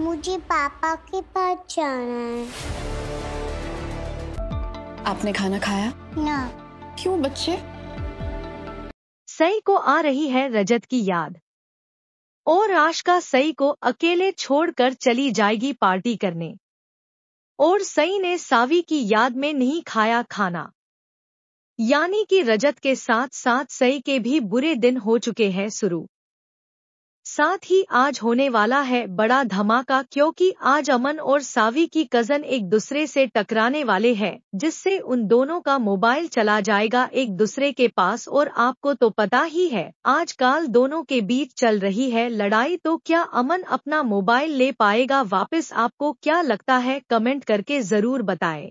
मुझे पापा के पास जाना है आपने खाना खाया ना क्यों बच्चे सई को आ रही है रजत की याद और आशका सई को अकेले छोड़कर चली जाएगी पार्टी करने और सई ने सावी की याद में नहीं खाया खाना यानी कि रजत के साथ साथ सई के भी बुरे दिन हो चुके हैं शुरू साथ ही आज होने वाला है बड़ा धमाका क्योंकि आज अमन और सावी की कजन एक दूसरे से टकराने वाले हैं जिससे उन दोनों का मोबाइल चला जाएगा एक दूसरे के पास और आपको तो पता ही है आजकल दोनों के बीच चल रही है लड़ाई तो क्या अमन अपना मोबाइल ले पाएगा वापस आपको क्या लगता है कमेंट करके जरूर बताएं